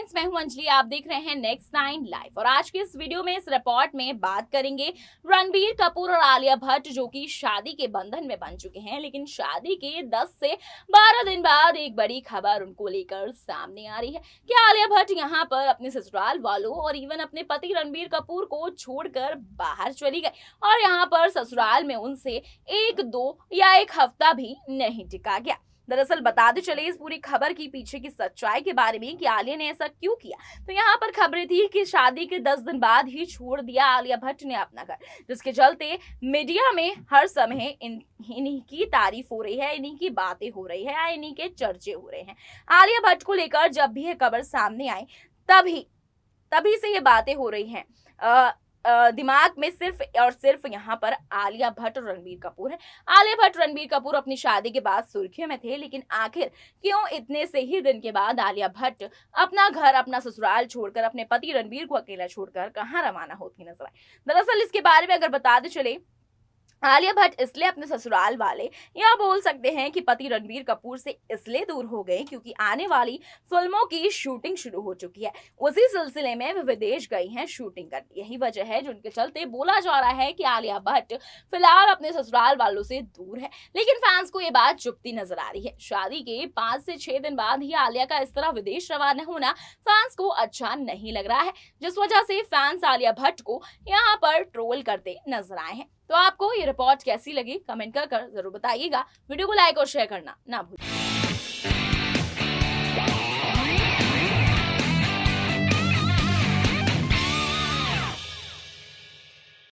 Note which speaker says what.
Speaker 1: friends मैं हूं अंजलि आप देख रहे हैं नेक्स्ट नाइन लाइफ और आज के इस वीडियो में इस रिपोर्ट में बात करेंगे रणबीर कपूर और आलिया भट्ट जो कि शादी के बंधन में बन चुके हैं लेकिन शादी के 10 से 12 दिन बाद एक बड़ी खबर उनको लेकर सामने आ रही है कि आलिया भट्ट यहां पर अपने ससुराल वालों और इवन अपने पति रणबीर कपूर को छोड़कर बाहर चली गई और यहाँ पर ससुराल में उनसे एक दो या एक हफ्ता भी नहीं टिका गया दरअसल बता दे तो चले इस पूरी खबर की पीछे की सच्चाई के बारे में कि आलिया ने ऐसा क्यों किया तो यहाँ पर खबरें थी कि शादी के दस दिन बाद ही छोड़ दिया आलिया भट्ट ने अपना घर जिसके चलते मीडिया में हर समय इन इन्हीं की तारीफ हो रही है इन्हीं की बातें हो रही है इन्हीं के चर्चे हो रहे हैं आलिया भट्ट को लेकर जब भी ये खबर सामने आई तभी तभी से ये बातें हो रही हैं दिमाग में सिर्फ और सिर्फ यहाँ पर आलिया भट्ट और रणबीर कपूर है आलिया भट्ट रणबीर कपूर अपनी शादी के बाद सुर्खियों में थे लेकिन आखिर क्यों इतने से ही दिन के बाद आलिया भट्ट अपना घर अपना ससुराल छोड़कर अपने पति रणबीर को अकेला छोड़कर कहाँ रवाना होती नजर आए दरअसल इसके बारे में अगर बताते चले आलिया भट्ट इसलिए अपने ससुराल वाले या बोल सकते हैं कि पति रणबीर कपूर से इसलिए दूर हो गए क्योंकि आने वाली फिल्मों की शूटिंग शुरू हो चुकी है उसी सिलसिले में वे विदेश गई हैं शूटिंग करने यही वजह है जिनके चलते बोला जा रहा है कि आलिया भट्ट फिलहाल अपने ससुराल वालों से दूर है लेकिन फैंस को ये बात चुपती नजर आ रही है शादी के पाँच से छह दिन बाद ही आलिया का इस तरह विदेश रवाना होना फैंस को अच्छा नहीं लग रहा है जिस वजह से फैंस आलिया भट्ट को यहाँ पर ट्रोल करते नजर आए हैं तो आपको ये रिपोर्ट कैसी लगी कमेंट कर, कर जरूर बताइएगा वीडियो को लाइक और शेयर करना ना भूलिए